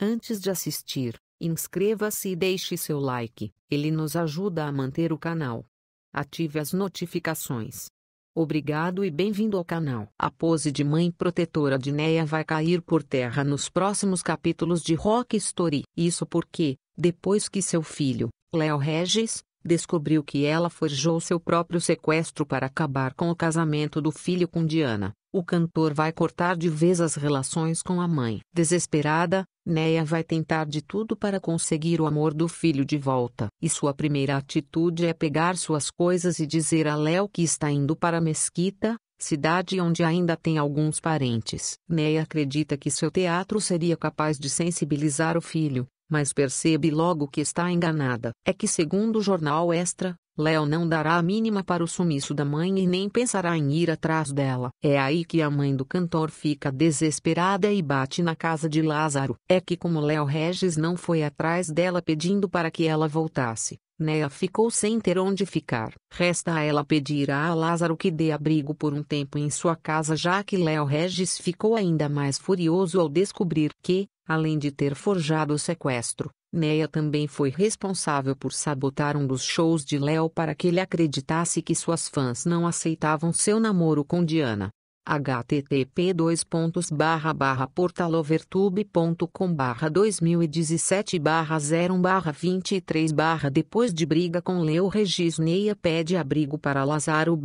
Antes de assistir, inscreva-se e deixe seu like, ele nos ajuda a manter o canal. Ative as notificações. Obrigado e bem-vindo ao canal. A pose de mãe protetora de Neia vai cair por terra nos próximos capítulos de Rock Story. Isso porque, depois que seu filho, Léo Regis, descobriu que ela forjou seu próprio sequestro para acabar com o casamento do filho com Diana, o cantor vai cortar de vez as relações com a mãe. Desesperada, Néia vai tentar de tudo para conseguir o amor do filho de volta. E sua primeira atitude é pegar suas coisas e dizer a Léo que está indo para Mesquita, cidade onde ainda tem alguns parentes. Néia acredita que seu teatro seria capaz de sensibilizar o filho, mas percebe logo que está enganada. É que, segundo o jornal Extra, Léo não dará a mínima para o sumiço da mãe e nem pensará em ir atrás dela. É aí que a mãe do cantor fica desesperada e bate na casa de Lázaro. É que como Léo Regis não foi atrás dela pedindo para que ela voltasse, Nea ficou sem ter onde ficar. Resta a ela pedir a Lázaro que dê abrigo por um tempo em sua casa, já que Léo Regis ficou ainda mais furioso ao descobrir que, além de ter forjado o sequestro, Neia também foi responsável por sabotar um dos shows de Léo para que ele acreditasse que suas fãs não aceitavam seu namoro com Diana. http portalovertube.com 2017 01 23 depois de briga com Leo Regis Neia pede abrigo para Lazaro